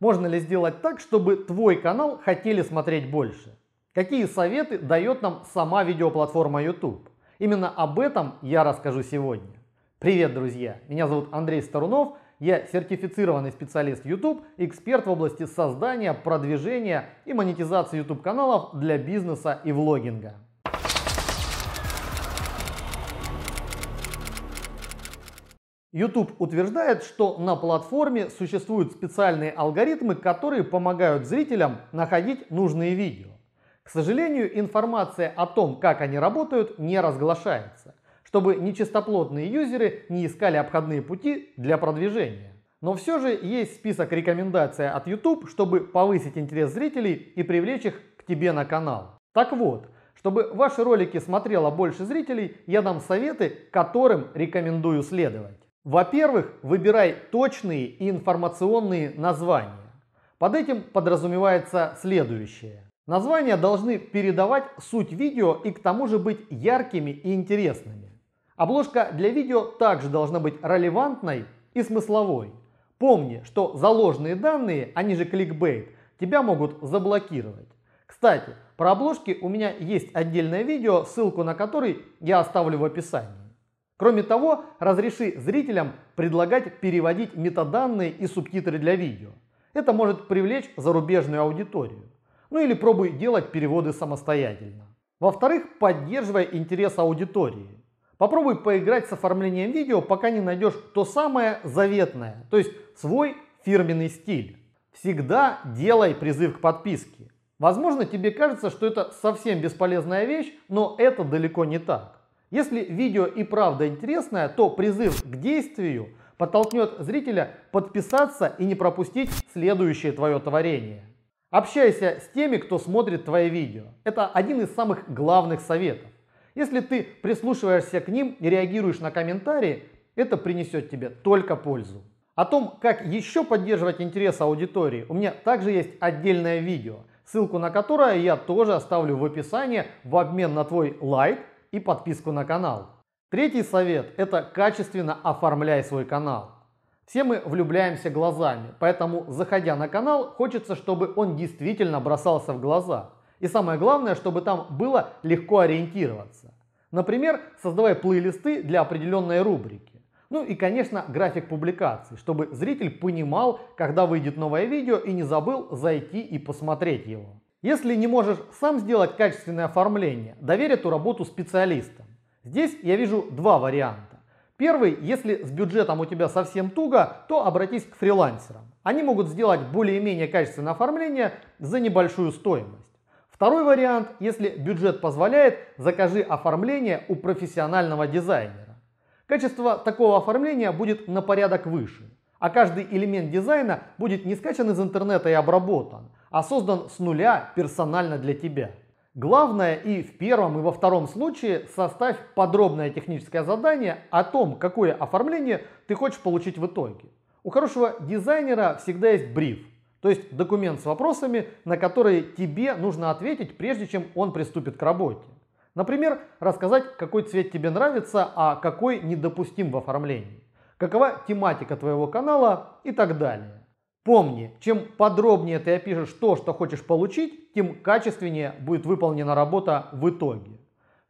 Можно ли сделать так, чтобы твой канал хотели смотреть больше? Какие советы дает нам сама видеоплатформа YouTube? Именно об этом я расскажу сегодня. Привет, друзья! Меня зовут Андрей Старунов, я сертифицированный специалист YouTube, эксперт в области создания, продвижения и монетизации YouTube каналов для бизнеса и влогинга. YouTube утверждает, что на платформе существуют специальные алгоритмы, которые помогают зрителям находить нужные видео. К сожалению, информация о том, как они работают, не разглашается, чтобы нечистоплотные юзеры не искали обходные пути для продвижения. Но все же есть список рекомендаций от YouTube, чтобы повысить интерес зрителей и привлечь их к тебе на канал. Так вот, чтобы ваши ролики смотрело больше зрителей, я дам советы, которым рекомендую следовать. Во-первых, выбирай точные и информационные названия. Под этим подразумевается следующее. Названия должны передавать суть видео и к тому же быть яркими и интересными. Обложка для видео также должна быть релевантной и смысловой. Помни, что заложенные данные, они а же кликбейт, тебя могут заблокировать. Кстати, про обложки у меня есть отдельное видео, ссылку на который я оставлю в описании. Кроме того, разреши зрителям предлагать переводить метаданные и субтитры для видео. Это может привлечь зарубежную аудиторию. Ну или пробуй делать переводы самостоятельно. Во-вторых, поддерживай интерес аудитории. Попробуй поиграть с оформлением видео, пока не найдешь то самое заветное, то есть свой фирменный стиль. Всегда делай призыв к подписке. Возможно, тебе кажется, что это совсем бесполезная вещь, но это далеко не так. Если видео и правда интересное, то призыв к действию подтолкнет зрителя подписаться и не пропустить следующее твое творение. Общайся с теми, кто смотрит твои видео. Это один из самых главных советов. Если ты прислушиваешься к ним и реагируешь на комментарии, это принесет тебе только пользу. О том, как еще поддерживать интерес аудитории, у меня также есть отдельное видео, ссылку на которое я тоже оставлю в описании в обмен на твой лайк и подписку на канал. Третий совет – это качественно оформляй свой канал. Все мы влюбляемся глазами, поэтому, заходя на канал, хочется, чтобы он действительно бросался в глаза. И самое главное, чтобы там было легко ориентироваться. Например, создавая плейлисты для определенной рубрики. Ну и, конечно, график публикации, чтобы зритель понимал, когда выйдет новое видео и не забыл зайти и посмотреть его. Если не можешь сам сделать качественное оформление, доверь эту работу специалистам. Здесь я вижу два варианта. Первый, если с бюджетом у тебя совсем туго, то обратись к фрилансерам. Они могут сделать более-менее качественное оформление за небольшую стоимость. Второй вариант, если бюджет позволяет, закажи оформление у профессионального дизайнера. Качество такого оформления будет на порядок выше, а каждый элемент дизайна будет не скачан из интернета и обработан, а создан с нуля персонально для тебя. Главное и в первом, и во втором случае составь подробное техническое задание о том, какое оформление ты хочешь получить в итоге. У хорошего дизайнера всегда есть бриф, то есть документ с вопросами, на которые тебе нужно ответить, прежде чем он приступит к работе. Например, рассказать, какой цвет тебе нравится, а какой недопустим в оформлении, какова тематика твоего канала и так далее. Помни, чем подробнее ты опишешь то, что хочешь получить, тем качественнее будет выполнена работа в итоге.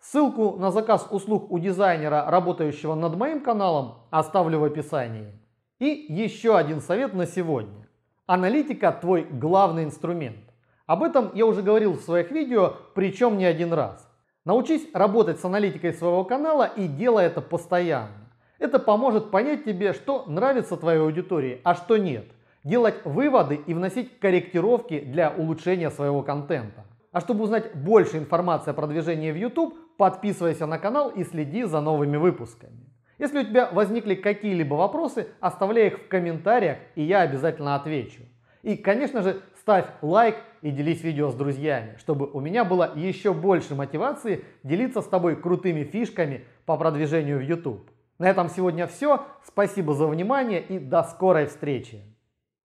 Ссылку на заказ услуг у дизайнера, работающего над моим каналом, оставлю в описании. И еще один совет на сегодня. Аналитика – твой главный инструмент. Об этом я уже говорил в своих видео, причем не один раз. Научись работать с аналитикой своего канала и делай это постоянно. Это поможет понять тебе, что нравится твоей аудитории, а что нет – делать выводы и вносить корректировки для улучшения своего контента. А чтобы узнать больше информации о продвижении в YouTube, подписывайся на канал и следи за новыми выпусками. Если у тебя возникли какие-либо вопросы, оставляй их в комментариях, и я обязательно отвечу. И, конечно же, ставь лайк и делись видео с друзьями, чтобы у меня было еще больше мотивации делиться с тобой крутыми фишками по продвижению в YouTube. На этом сегодня все. Спасибо за внимание и до скорой встречи!